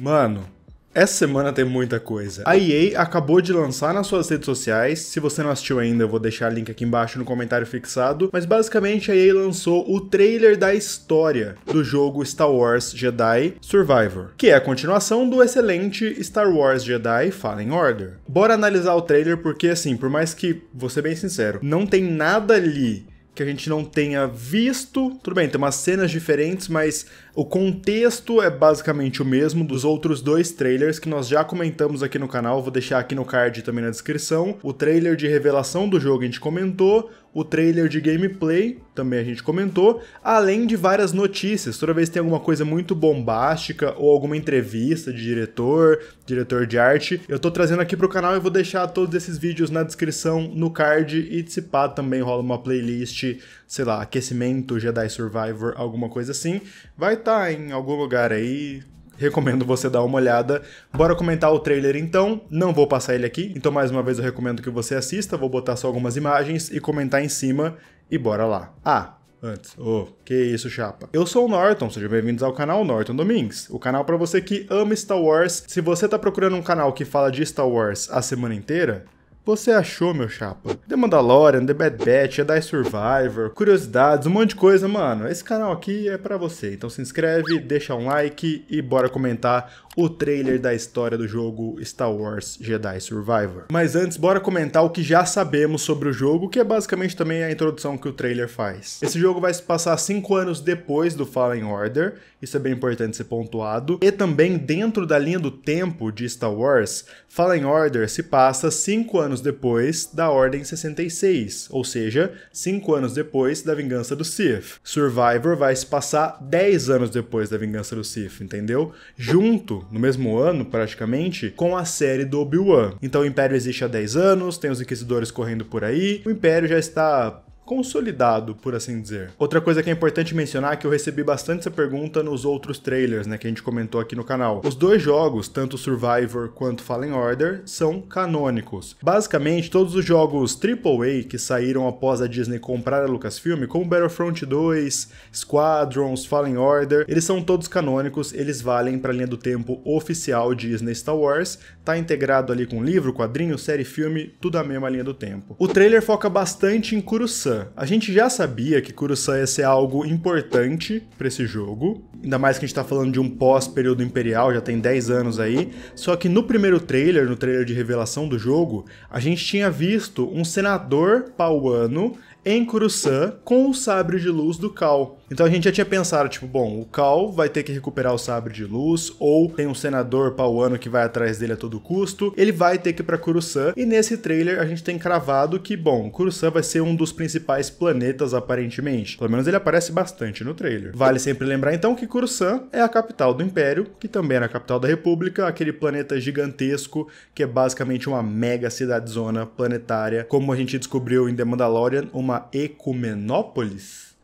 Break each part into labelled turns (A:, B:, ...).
A: Mano, essa semana tem muita coisa. A EA acabou de lançar nas suas redes sociais. Se você não assistiu ainda, eu vou deixar o link aqui embaixo no comentário fixado. Mas basicamente a EA lançou o trailer da história do jogo Star Wars Jedi Survivor, que é a continuação do excelente Star Wars Jedi Fallen Order. Bora analisar o trailer porque, assim, por mais que, vou ser bem sincero, não tem nada ali que a gente não tenha visto. Tudo bem, tem umas cenas diferentes, mas o contexto é basicamente o mesmo dos outros dois trailers que nós já comentamos aqui no canal. Vou deixar aqui no card também na descrição. O trailer de revelação do jogo a gente comentou, o trailer de gameplay, também a gente comentou, além de várias notícias. Toda vez que tem alguma coisa muito bombástica ou alguma entrevista de diretor, diretor de arte, eu tô trazendo aqui pro canal e vou deixar todos esses vídeos na descrição, no card e se pá, também rola uma playlist, sei lá, aquecimento, Jedi Survivor, alguma coisa assim. Vai estar tá em algum lugar aí, recomendo você dar uma olhada. Bora comentar o trailer então, não vou passar ele aqui, então mais uma vez eu recomendo que você assista, vou botar só algumas imagens e comentar em cima e bora lá. Ah, antes. Oh, que isso, chapa. Eu sou o Norton, sejam bem-vindos ao canal Norton Domingues, o canal para você que ama Star Wars. Se você tá procurando um canal que fala de Star Wars a semana inteira, você achou, meu chapa? The Mandalorian, The Bad Batch, Jedi Survivor, curiosidades, um monte de coisa, mano. Esse canal aqui é para você. Então se inscreve, deixa um like e bora comentar o trailer da história do jogo Star Wars Jedi Survivor. Mas antes, bora comentar o que já sabemos sobre o jogo, que é basicamente também a introdução que o trailer faz. Esse jogo vai se passar 5 anos depois do Fallen Order, isso é bem importante ser pontuado, e também dentro da linha do tempo de Star Wars, Fallen Order se passa 5 anos anos depois da Ordem 66, ou seja, 5 anos depois da Vingança do Sith. Survivor vai se passar 10 anos depois da Vingança do Sith, entendeu? Junto, no mesmo ano, praticamente, com a série do Obi-Wan. Então o Império existe há 10 anos, tem os Inquisidores correndo por aí, o Império já está consolidado, por assim dizer. Outra coisa que é importante mencionar é que eu recebi bastante essa pergunta nos outros trailers, né, que a gente comentou aqui no canal. Os dois jogos, tanto Survivor quanto Fallen Order, são canônicos. Basicamente, todos os jogos AAA que saíram após a Disney comprar a Lucasfilm, como Battlefront 2, Squadrons, Fallen Order, eles são todos canônicos, eles valem para a linha do tempo oficial Disney Star Wars, tá integrado ali com livro, quadrinho, série, filme, tudo a mesma linha do tempo. O trailer foca bastante em Kurosawa, a gente já sabia que Kurosan ia ser algo importante para esse jogo, ainda mais que a gente tá falando de um pós-período imperial, já tem 10 anos aí. Só que no primeiro trailer, no trailer de revelação do jogo, a gente tinha visto um senador pauano em Coruscant, com o sabre de luz do Cal. Então a gente já tinha pensado, tipo, bom, o Cal vai ter que recuperar o sabre de luz, ou tem um senador pauano que vai atrás dele a todo custo, ele vai ter que ir pra Coruscant. e nesse trailer a gente tem cravado que, bom, Coruscant vai ser um dos principais planetas, aparentemente. Pelo menos ele aparece bastante no trailer. Vale sempre lembrar, então, que Coruscant é a capital do Império, que também era a capital da República, aquele planeta gigantesco, que é basicamente uma mega cidadezona planetária, como a gente descobriu em The Mandalorian, uma uma ecumenópolis?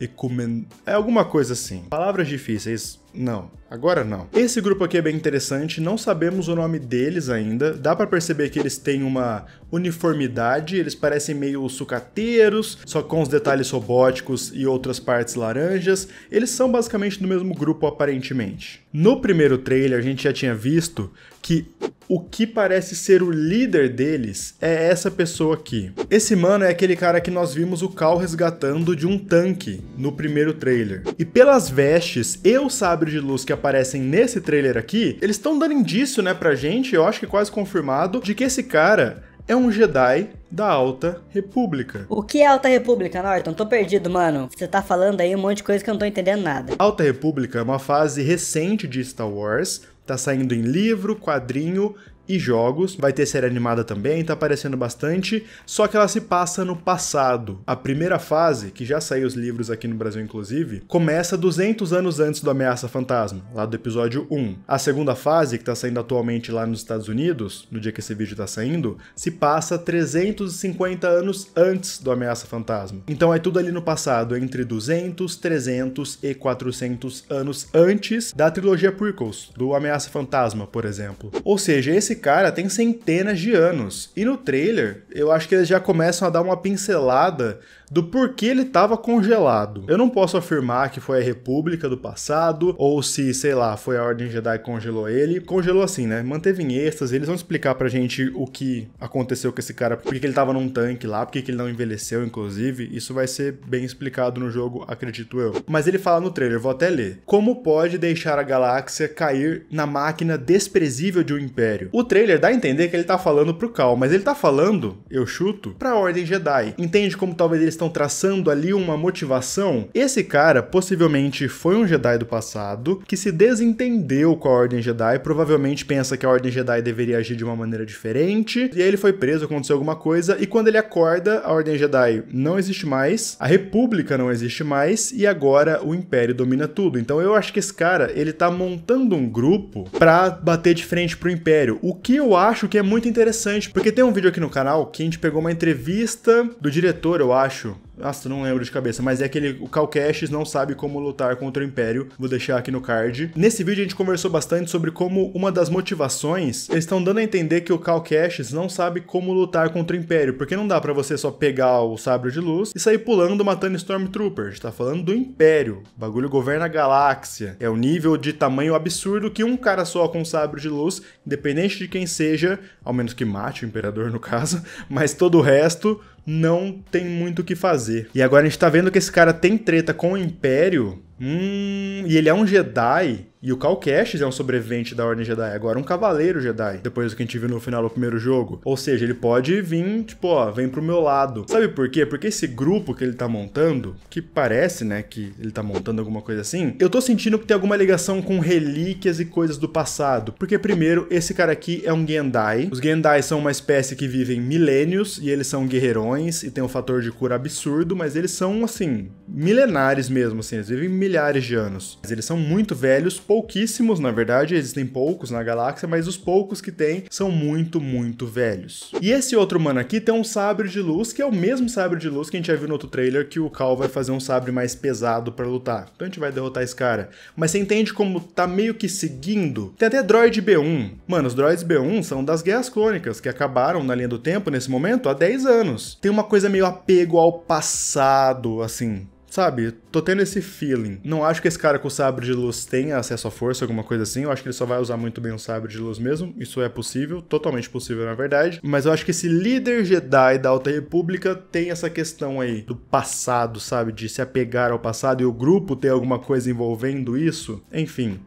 A: Ecumen... É alguma coisa assim. Palavras difíceis. Não, agora não. Esse grupo aqui é bem interessante, não sabemos o nome deles ainda. Dá para perceber que eles têm uma uniformidade, eles parecem meio sucateiros, só com os detalhes robóticos e outras partes laranjas. Eles são basicamente do mesmo grupo aparentemente. No primeiro trailer a gente já tinha visto que o que parece ser o líder deles é essa pessoa aqui. Esse mano é aquele cara que nós vimos o Cal resgatando de um tanque no primeiro trailer. E pelas vestes, eu sabia sabre de luz que aparecem nesse trailer aqui, eles estão dando indício, né, pra gente, eu acho que quase confirmado, de que esse cara é um Jedi da Alta República. O que é Alta República, Norton? Tô perdido, mano. Você tá falando aí um monte de coisa que eu não tô entendendo nada. Alta República é uma fase recente de Star Wars, tá saindo em livro, quadrinho e jogos. Vai ter série animada também, tá aparecendo bastante, só que ela se passa no passado. A primeira fase, que já saiu os livros aqui no Brasil inclusive, começa 200 anos antes do Ameaça Fantasma, lá do episódio 1. A segunda fase, que tá saindo atualmente lá nos Estados Unidos, no dia que esse vídeo tá saindo, se passa 350 anos antes do Ameaça Fantasma. Então é tudo ali no passado, entre 200, 300 e 400 anos antes da trilogia prequels, do Ameaça Fantasma, por exemplo. Ou seja, esse cara tem centenas de anos. E no trailer, eu acho que eles já começam a dar uma pincelada do porquê ele estava congelado. Eu não posso afirmar que foi a República do passado, ou se, sei lá, foi a Ordem Jedi que congelou ele. Congelou assim, né? Manteve em êxtase, eles vão explicar pra gente o que aconteceu com esse cara, por que ele tava num tanque lá, por que ele não envelheceu, inclusive. Isso vai ser bem explicado no jogo, acredito eu. Mas ele fala no trailer, vou até ler. Como pode deixar a galáxia cair na máquina desprezível de um império? O trailer dá a entender que ele tá falando pro Cal, mas ele tá falando, eu chuto, pra Ordem Jedi. Entende como talvez eles estão traçando ali uma motivação? Esse cara possivelmente foi um Jedi do passado que se desentendeu com a Ordem Jedi, provavelmente pensa que a Ordem Jedi deveria agir de uma maneira diferente, e aí ele foi preso, aconteceu alguma coisa, e quando ele acorda, a Ordem Jedi não existe mais, a República não existe mais, e agora o Império domina tudo. Então eu acho que esse cara, ele tá montando um grupo pra bater de frente pro Império. O que eu acho que é muito interessante, porque tem um vídeo aqui no canal que a gente pegou uma entrevista do diretor, eu acho, nossa, não lembro de cabeça, mas é aquele. O Calcaches não sabe como lutar contra o Império. Vou deixar aqui no card. Nesse vídeo a gente conversou bastante sobre como uma das motivações. Eles estão dando a entender que o Calcaches não sabe como lutar contra o Império. Porque não dá para você só pegar o sabre de luz e sair pulando matando Stormtroopers. Tá falando do Império. O bagulho governa a galáxia. É o nível de tamanho absurdo que um cara só com um sabre de luz, independente de quem seja, ao menos que mate o Imperador no caso, mas todo o resto não tem muito o que fazer. E agora a gente tá vendo que esse cara tem treta com o Império Hum, e ele é um Jedi, e o Cal Kestis é um sobrevivente da Ordem Jedi, agora um cavaleiro Jedi, depois do que a gente viu no final do primeiro jogo. Ou seja, ele pode vir, tipo, ó, vem pro meu lado. Sabe por quê? Porque esse grupo que ele tá montando, que parece, né, que ele tá montando alguma coisa assim, eu tô sentindo que tem alguma ligação com relíquias e coisas do passado. Porque, primeiro, esse cara aqui é um Gendai. Os Gendai são uma espécie que vivem milênios, e eles são guerreirões, e tem um fator de cura absurdo, mas eles são, assim, milenares mesmo, assim, eles vivem milênios milhares de anos. Mas eles são muito velhos, pouquíssimos, na verdade, existem poucos na galáxia, mas os poucos que tem são muito, muito velhos. E esse outro mano aqui tem um sabre de luz, que é o mesmo sabre de luz que a gente já viu no outro trailer, que o Cal vai fazer um sabre mais pesado para lutar. Então a gente vai derrotar esse cara. Mas você entende como tá meio que seguindo? Tem até droid B1. Mano, os droids B1 são das guerras clônicas, que acabaram na linha do tempo, nesse momento, há 10 anos. Tem uma coisa meio apego ao passado, assim sabe, tô tendo esse feeling. Não acho que esse cara com o sabre de luz tenha acesso à força, alguma coisa assim. Eu acho que ele só vai usar muito bem o sabre de luz mesmo. Isso é possível, totalmente possível na verdade. Mas eu acho que esse líder Jedi da Alta República tem essa questão aí do passado, sabe, de se apegar ao passado e o grupo ter alguma coisa envolvendo isso. Enfim,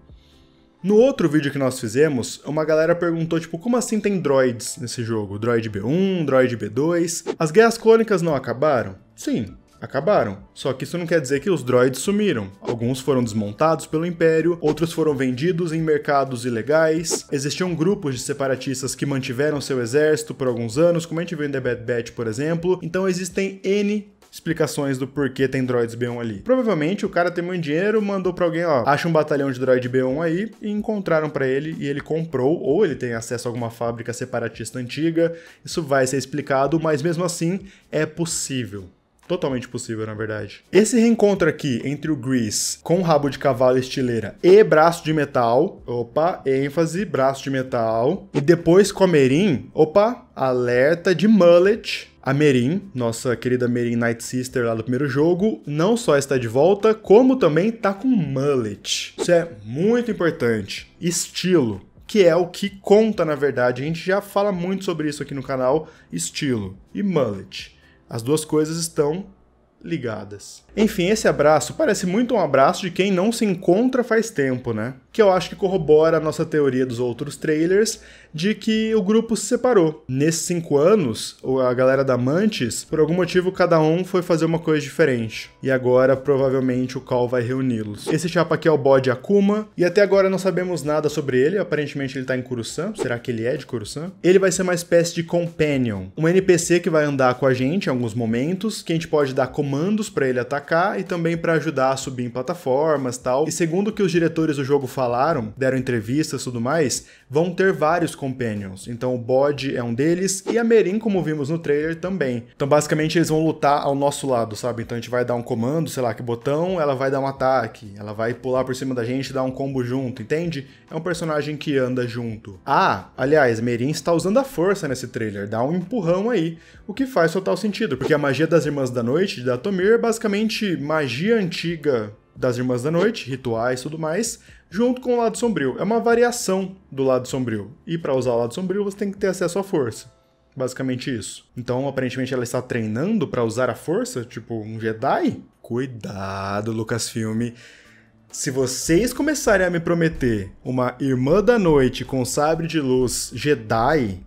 A: no outro vídeo que nós fizemos, uma galera perguntou, tipo, como assim tem droids nesse jogo? Droid B1, Droid B2? As guerras clônicas não acabaram? Sim, acabaram. Só que isso não quer dizer que os droids sumiram. Alguns foram desmontados pelo Império, outros foram vendidos em mercados ilegais. Existiam grupos de separatistas que mantiveram seu exército por alguns anos, como a gente viu em The Bad Batch, por exemplo. Então existem N explicações do porquê tem droids B1 ali. Provavelmente o cara tem muito dinheiro, mandou para alguém, ó, acha um batalhão de droid B1 aí e encontraram para ele e ele comprou ou ele tem acesso a alguma fábrica separatista antiga. Isso vai ser explicado, mas mesmo assim é possível totalmente possível, na verdade. Esse reencontro aqui entre o Grease com rabo de cavalo estileira e braço de metal, opa, ênfase, braço de metal, e depois com a Merin, opa, alerta de mullet, a Merin, nossa querida Merin Night Sister lá do primeiro jogo, não só está de volta, como também está com mullet. Isso é muito importante. Estilo, que é o que conta na verdade. A gente já fala muito sobre isso aqui no canal, estilo e mullet. As duas coisas estão ligadas. Enfim, esse abraço parece muito um abraço de quem não se encontra faz tempo, né? Que eu acho que corrobora a nossa teoria dos outros trailers de que o grupo se separou. Nesses cinco anos, a galera da Mantis, por algum motivo, cada um foi fazer uma coisa diferente. E agora, provavelmente, o Cal vai reuni-los. Esse chapa aqui é o bode Akuma, e até agora não sabemos nada sobre ele. Aparentemente, ele tá em Kurusan. Será que ele é de Kurusan? Ele vai ser uma espécie de companion, um NPC que vai andar com a gente em alguns momentos, que a gente pode dar como comandos para ele atacar e também para ajudar a subir em plataformas tal. E segundo o que os diretores do jogo falaram, deram entrevistas e tudo mais, vão ter vários companions. Então o bode é um deles e a Merin, como vimos no trailer, também. Então basicamente eles vão lutar ao nosso lado, sabe? Então a gente vai dar um comando, sei lá que botão, ela vai dar um ataque, ela vai pular por cima da gente e dar um combo junto, entende? É um personagem que anda junto. Ah, aliás, Merin está usando a força nesse trailer, dá um empurrão aí, o que faz total sentido, porque a magia das Irmãs da Noite, da Datomir, basicamente magia antiga das Irmãs da Noite, rituais e tudo mais, junto com o lado sombrio. É uma variação do lado sombrio. E para usar o lado sombrio, você tem que ter acesso à força. Basicamente isso. Então, aparentemente ela está treinando para usar a força, tipo um Jedi? Cuidado, Lucasfilm. Se vocês começarem a me prometer uma irmã da noite com sabre de luz Jedi,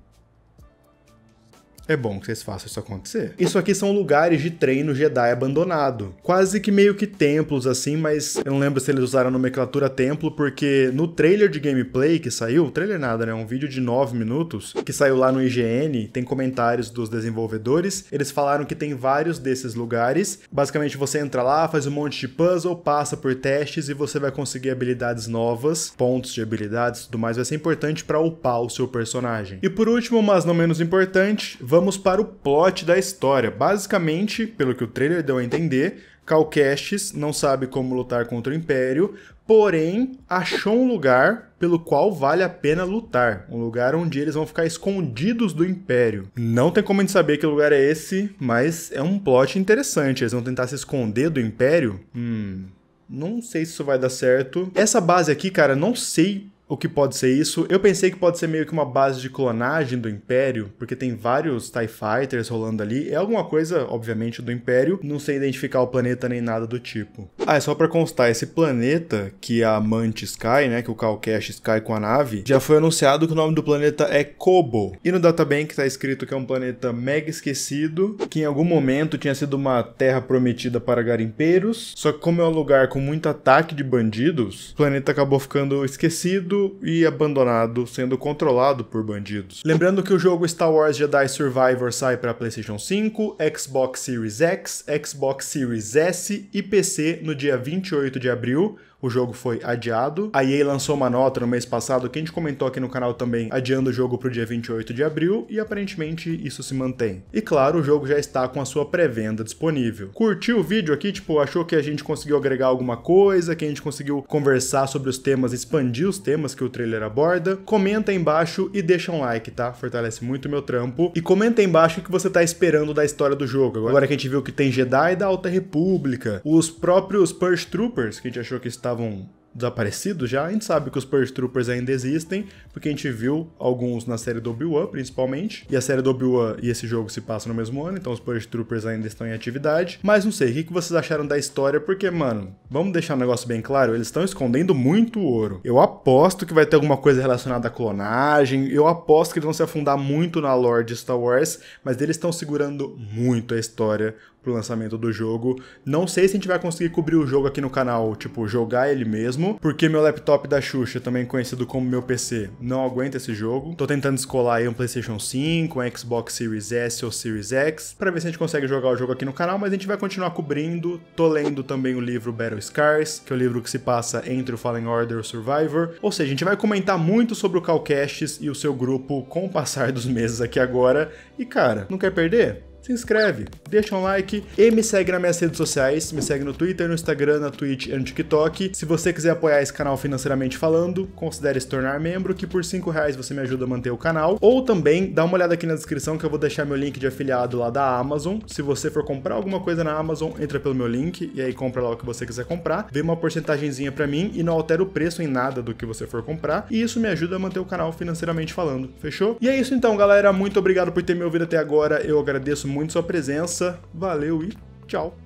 A: é bom que vocês façam isso acontecer. Isso aqui são lugares de treino Jedi abandonado. Quase que meio que templos, assim, mas eu não lembro se eles usaram a nomenclatura templo, porque no trailer de gameplay que saiu, trailer nada, né? Um vídeo de 9 minutos, que saiu lá no IGN, tem comentários dos desenvolvedores. Eles falaram que tem vários desses lugares. Basicamente, você entra lá, faz um monte de puzzle, passa por testes e você vai conseguir habilidades novas, pontos de habilidades e tudo mais. Vai ser importante para upar o seu personagem. E por último, mas não menos importante, vamos para o plot da história. Basicamente, pelo que o trailer deu a entender, Calcastes não sabe como lutar contra o Império, porém achou um lugar pelo qual vale a pena lutar. Um lugar onde eles vão ficar escondidos do Império. Não tem como a gente saber que lugar é esse, mas é um plot interessante. Eles vão tentar se esconder do Império? Hum. Não sei se isso vai dar certo. Essa base aqui, cara, não sei o que pode ser isso. Eu pensei que pode ser meio que uma base de clonagem do Império, porque tem vários TIE Fighters rolando ali. É alguma coisa, obviamente, do Império. Não sei identificar o planeta nem nada do tipo. Ah, é só pra constar, esse planeta que a Mantis Sky, né, que o Calcash cai com a nave, já foi anunciado que o nome do planeta é Kobo. E no databank tá escrito que é um planeta mega esquecido, que em algum momento tinha sido uma terra prometida para garimpeiros, só que como é um lugar com muito ataque de bandidos, o planeta acabou ficando esquecido, e abandonado, sendo controlado por bandidos. Lembrando que o jogo Star Wars Jedi Survivor sai para PlayStation 5, Xbox Series X, Xbox Series S e PC no dia 28 de abril o jogo foi adiado. A EA lançou uma nota no mês passado, que a gente comentou aqui no canal também, adiando o jogo para o dia 28 de abril, e aparentemente isso se mantém. E claro, o jogo já está com a sua pré-venda disponível. Curtiu o vídeo aqui? Tipo, achou que a gente conseguiu agregar alguma coisa, que a gente conseguiu conversar sobre os temas, expandir os temas que o trailer aborda? Comenta aí embaixo e deixa um like, tá? Fortalece muito o meu trampo. E comenta aí embaixo o que você está esperando da história do jogo. Agora que a gente viu que tem Jedi da Alta República, os próprios Purge Troopers, que a gente achou que estava estavam desaparecidos já, a gente sabe que os Purge Troopers ainda existem, porque a gente viu alguns na série do Obi-Wan, principalmente, e a série do Obi-Wan e esse jogo se passam no mesmo ano, então os Purge Troopers ainda estão em atividade, mas não sei, o que vocês acharam da história, porque, mano, vamos deixar um negócio bem claro, eles estão escondendo muito ouro. Eu aposto que vai ter alguma coisa relacionada à clonagem, eu aposto que eles vão se afundar muito na lore de Star Wars, mas eles estão segurando muito a história pro lançamento do jogo. Não sei se a gente vai conseguir cobrir o jogo aqui no canal, tipo, jogar ele mesmo, porque meu laptop da Xuxa, também conhecido como meu PC, não aguenta esse jogo. Tô tentando descolar aí um PlayStation 5, um Xbox Series S ou Series X, para ver se a gente consegue jogar o jogo aqui no canal, mas a gente vai continuar cobrindo. Tô lendo também o livro Battle Scars, que é o livro que se passa entre o Fallen Order e o Survivor. Ou seja, a gente vai comentar muito sobre o Calcastes e o seu grupo com o passar dos meses aqui agora. E cara, não quer perder? se inscreve, deixa um like e me segue nas minhas redes sociais, me segue no Twitter, no Instagram, na Twitch e no TikTok. Se você quiser apoiar esse canal financeiramente falando, considere se tornar membro, que por 5 reais você me ajuda a manter o canal. Ou também dá uma olhada aqui na descrição que eu vou deixar meu link de afiliado lá da Amazon. Se você for comprar alguma coisa na Amazon, entra pelo meu link e aí compra lá o que você quiser comprar, vê uma porcentagemzinha para mim e não altera o preço em nada do que você for comprar. E isso me ajuda a manter o canal financeiramente falando, fechou? E é isso então, galera. Muito obrigado por ter me ouvido até agora. Eu agradeço muito muito sua presença. Valeu e tchau!